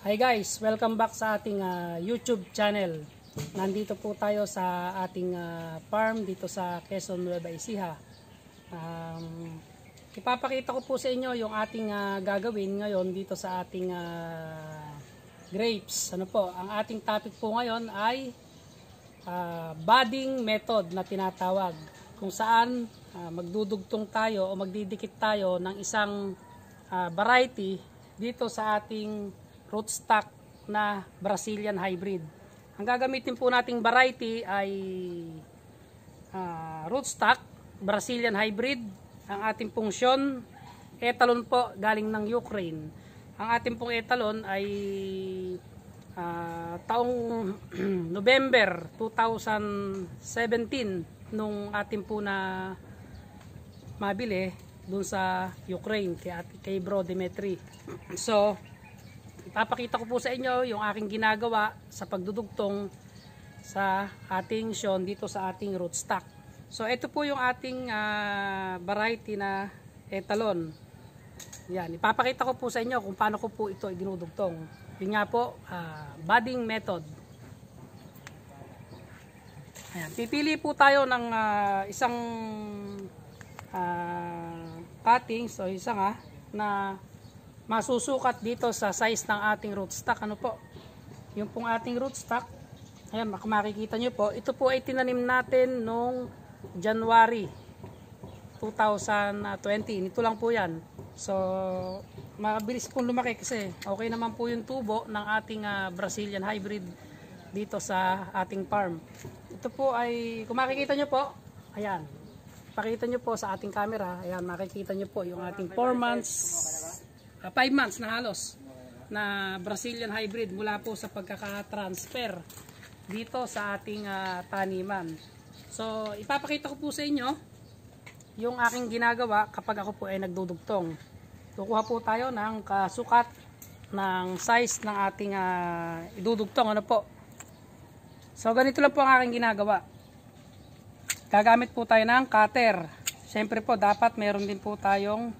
Hi guys, welcome back sa ating uh, YouTube channel. Nandito po tayo sa ating uh, farm dito sa Quezon Nueva Ecija. Um, ipapakita ko po sa inyo yung ating uh, gagawin ngayon dito sa ating uh, grapes. Ano po, ang ating topic po ngayon ay uh, budding method na tinatawag. Kung saan uh, magdudugtong tayo o magdidikit tayo ng isang uh, variety dito sa ating rootstock na Brazilian hybrid. Ang gagamitin po nating variety ay uh, ah, rootstock Brazilian hybrid. Ang ating pungsyon, etalon po galing ng Ukraine. Ang ating pong etalon ay uh, taong November 2017 nung ating po na mabili dun sa Ukraine kay, kay Bro Dimitri. So, Ipapakita ko po sa inyo yung aking ginagawa sa pagdudugtong sa ating Sean dito sa ating rootstock. So ito po yung ating uh, variety na etalon. Yan, ipapakita ko po sa inyo kung paano ko po ito dinudugtong. Yun nga po, uh, budding method. Ayan, pipili po tayo ng uh, isang uh, cutting, so isang nga, na masusukat dito sa size ng ating rootstock. Ano po? Yung pong ating rootstock, ayan, makikita nyo po, ito po ay tinanim natin noong January 2020. Nito lang po yan. So, mabilis pong lumaki kasi okay naman po yung tubo ng ating uh, Brazilian hybrid dito sa ating farm. Ito po ay, kung makikita nyo po, ayan, pakita nyo po sa ating camera, ayan, makikita nyo po yung ating 4 months 5 ah, months na halos na Brazilian hybrid mula po sa pagkaka-transfer dito sa ating uh, taniman. So, ipapakita ko po sa inyo yung aking ginagawa kapag ako po ay nagdudugtong. Kukuha po tayo ng kasukat ng size ng ating uh, idudugtong. Ano po? So, ganito lang po ang aking ginagawa. Gagamit po tayo ng cutter. Siyempre po, dapat meron din po tayong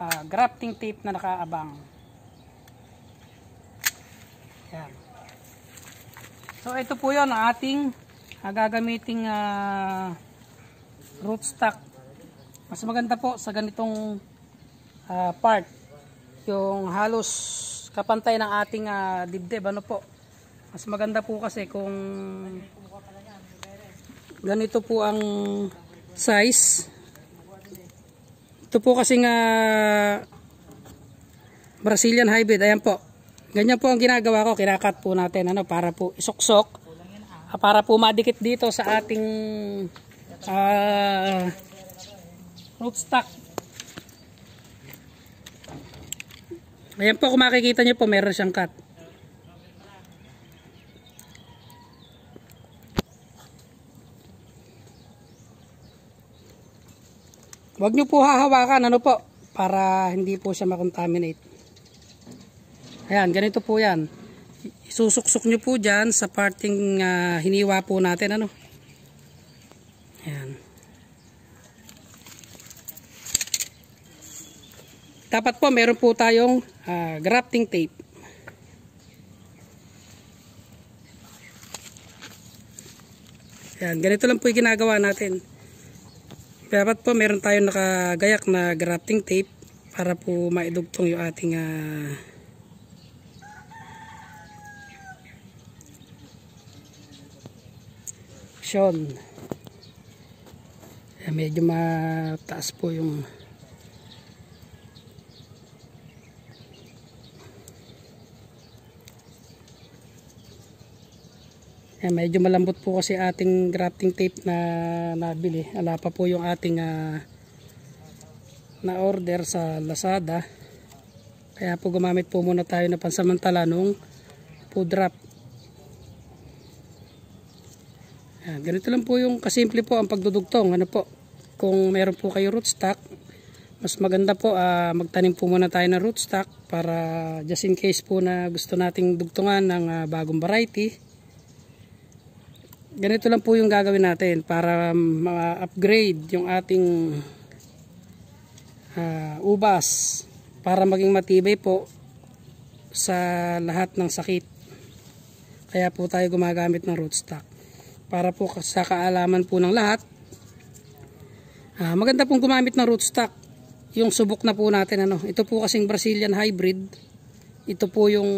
uh, grafting tape na nakaabang. Yan. So ito po 'yon ang ating gagamiting uh, ah, rootstock. Mas maganda po sa ganitong uh, part yung halos kapantay ng ating uh, dibdib ano po. Mas maganda po kasi kung ganito po ang size ito po kasing uh, Brazilian hybrid. Ayan po. Ganyan po ang ginagawa ko. Kinakat po natin ano, para po isuksok. Ah, para po madikit dito sa ating uh, rootstock. Ayan po kung makikita nyo po meron siyang cut. Huwag nyo po hahawakan, ano po, para hindi po siya makontaminate. Ayan, ganito po yan. Isusuksok nyo po dyan sa parting uh, hiniwa po natin, ano. Ayan. Dapat po, meron po tayong uh, grafting tape. Ayan, ganito lang po yung ginagawa natin. Dapat po meron tayong nakagayak na grafting tape para po maidugtong yung ating uh, action. Medyo mataas po yung Eh, medyo malambot po kasi ating grafting tape na nabili. Ala pa po yung ating uh, na order sa Lazada. Kaya po gumamit po muna tayo na pansamantala nung food wrap. Ayan, ganito lang po yung kasimple po ang pagdudugtong. Ano po? Kung meron po kayo rootstock, mas maganda po uh, magtanim po muna tayo ng rootstock para just in case po na gusto nating dugtungan ng uh, bagong variety ganito lang po yung gagawin natin para ma-upgrade yung ating uh, ubas para maging matibay po sa lahat ng sakit kaya po tayo gumagamit ng rootstock para po sa kaalaman po ng lahat uh, maganda pong gumamit ng rootstock yung subok na po natin ano ito po kasing Brazilian hybrid ito po yung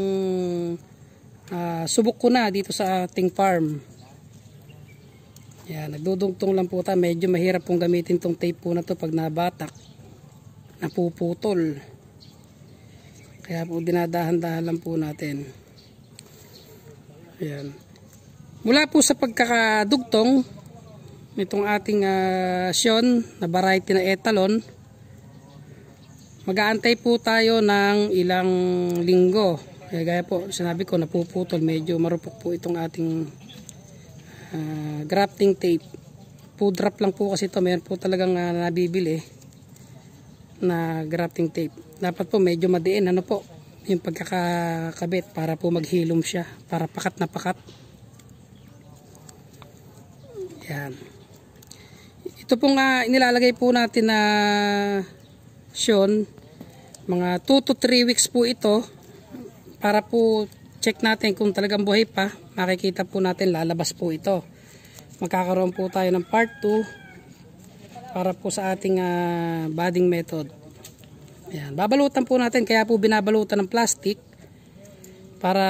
uh, subok ko na dito sa ating farm yan, nagdudugtong lang po ta. Medyo mahirap pong gamitin tong tape po na to pag nabatak. Napuputol. Kaya po dinadahan-dahan lang po natin. Ayan. Mula po sa pagkakadugtong nitong ating uh, Sion na variety na etalon mag-aantay po tayo ng ilang linggo. Kaya gaya po, sinabi ko napuputol. Medyo marupok po itong ating uh, grafting tape food wrap lang po kasi ito meron po talagang uh, nabibili eh, na grafting tape dapat po medyo madiin ano po yung pagkakakabit para po maghilom siya para pakat na pakat yan ito pong uh, inilalagay po natin na uh, syon mga 2 to 3 weeks po ito para po check natin kung talagang buhay pa, makikita po natin lalabas po ito. Magkakaroon po tayo ng part 2 para po sa ating uh, ah, budding method. Ayan. Babalutan po natin, kaya po binabalutan ng plastic para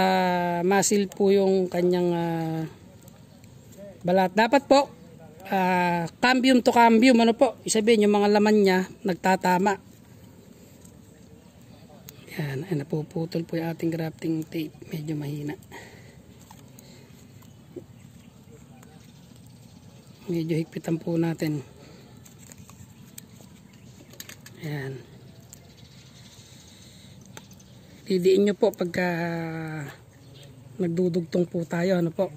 masil po yung kanyang uh, balat. Dapat po, uh, cambium to cambium, ano po, isabihin yung mga laman niya nagtatama. Yan, ay napuputol po yung ating grafting tape. Medyo mahina. Medyo higpitan po natin. Yan. Didiin nyo po pagka nagdudugtong po tayo. Ano po?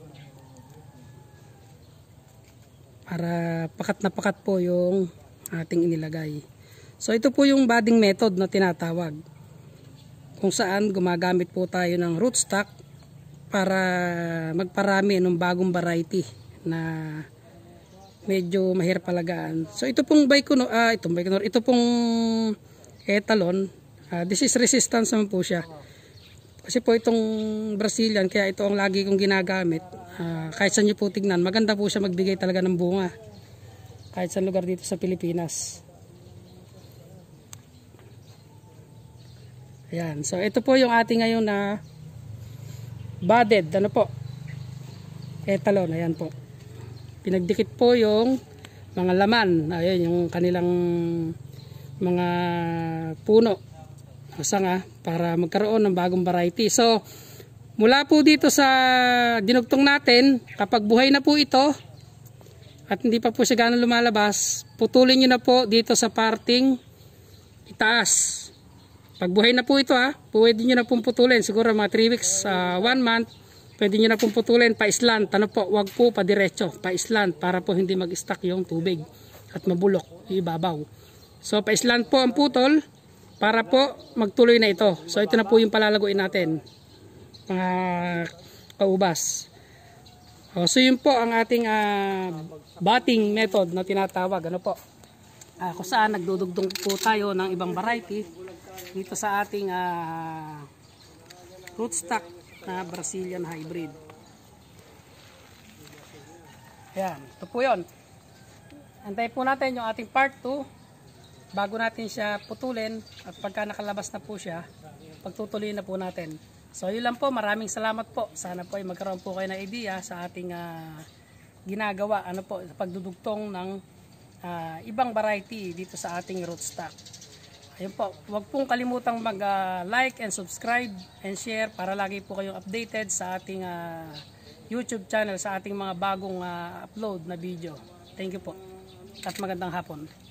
Para pakat na pakat po yung ating inilagay. So ito po yung budding method na tinatawag kung saan gumagamit po tayo ng rootstock para magparami ng bagong variety na medyo mahirap palagaan. So ito pong Baikonur, ah, itong Baikonur, ito pong etalon, ah, this is resistance naman po siya. Kasi po itong Brazilian, kaya ito ang lagi kong ginagamit. Ah, kahit saan nyo po tignan, maganda po siya magbigay talaga ng bunga. Kahit sa lugar dito sa Pilipinas. Ayan. So, ito po yung ating ngayon na budded. Ano po? Etalon. Ayan po. Pinagdikit po yung mga laman. Ayan yung kanilang mga puno. Sanga ah, para magkaroon ng bagong variety. So, mula po dito sa dinugtong natin, kapag buhay na po ito, at hindi pa po siya ganun lumalabas, putulin nyo na po dito sa parting itaas. Pag buhay na po ito ha, pwede nyo na pong putulin. Siguro mga 3 weeks, 1 uh, ah, month, pwede nyo na pong putulin pa island. Ano po, wag po pa diretso, pa island para po hindi mag-stack yung tubig at mabulok, ibabaw. So pa island po ang putol para po magtuloy na ito. So ito na po yung palalaguin natin. Mga kaubas. O, oh, so yun po ang ating uh, batting method na tinatawag. Ano po? Uh, kung saan nagdudugtong po tayo ng ibang variety dito sa ating uh, ah, rootstock na Brazilian hybrid. Ayan, ito po yun. Antayin po natin yung ating part 2 bago natin siya putulin at pagka nakalabas na po siya, pagtutuloy na po natin. So yun lang po, maraming salamat po. Sana po ay magkaroon po kayo ng idea sa ating uh, ginagawa, ano po, pagdudugtong ng uh, ibang variety dito sa ating rootstock. Ayun po, huwag pong kalimutang mag-like uh, and subscribe and share para lagi po kayong updated sa ating uh, YouTube channel, sa ating mga bagong uh, upload na video. Thank you po at magandang hapon.